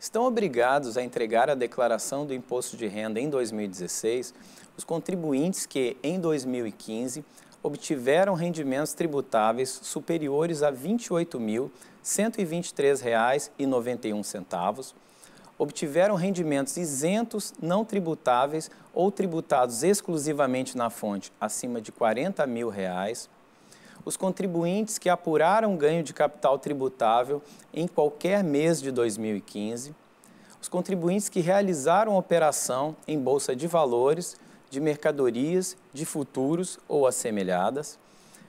Estão obrigados a entregar a declaração do imposto de renda em 2016 os contribuintes que, em 2015, obtiveram rendimentos tributáveis superiores a R$ 28.123,91, obtiveram rendimentos isentos, não tributáveis ou tributados exclusivamente na fonte acima de R$ 40 mil, reais, os contribuintes que apuraram ganho de capital tributável em qualquer mês de 2015, os contribuintes que realizaram operação em bolsa de valores, de mercadorias, de futuros ou assemelhadas,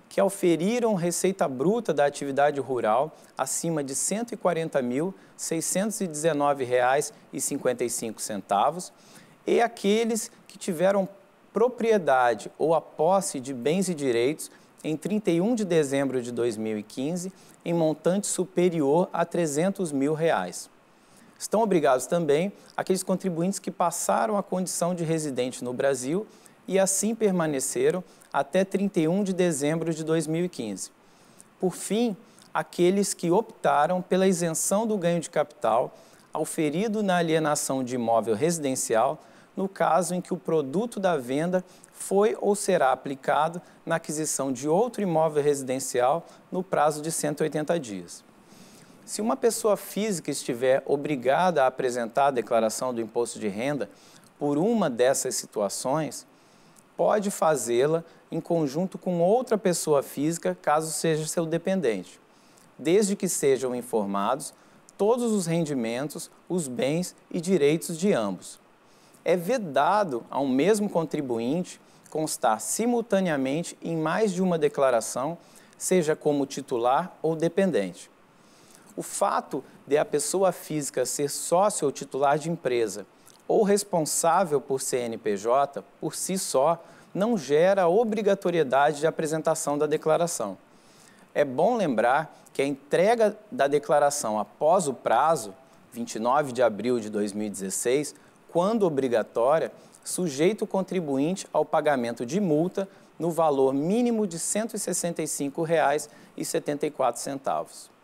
que auferiram receita bruta da atividade rural acima de R$ 140.619,55 e aqueles que tiveram propriedade ou a posse de bens e direitos em 31 de dezembro de 2015 em montante superior a 300 mil reais. Estão obrigados também aqueles contribuintes que passaram a condição de residente no Brasil e assim permaneceram até 31 de dezembro de 2015. Por fim, aqueles que optaram pela isenção do ganho de capital auferido na alienação de imóvel residencial no caso em que o produto da venda foi ou será aplicado na aquisição de outro imóvel residencial no prazo de 180 dias. Se uma pessoa física estiver obrigada a apresentar a declaração do imposto de renda por uma dessas situações, pode fazê-la em conjunto com outra pessoa física, caso seja seu dependente, desde que sejam informados todos os rendimentos, os bens e direitos de ambos é vedado ao mesmo contribuinte constar simultaneamente em mais de uma declaração, seja como titular ou dependente. O fato de a pessoa física ser sócio ou titular de empresa ou responsável por CNPJ, por si só, não gera obrigatoriedade de apresentação da declaração. É bom lembrar que a entrega da declaração após o prazo, 29 de abril de 2016, quando obrigatória, sujeita o contribuinte ao pagamento de multa no valor mínimo de R$ 165,74.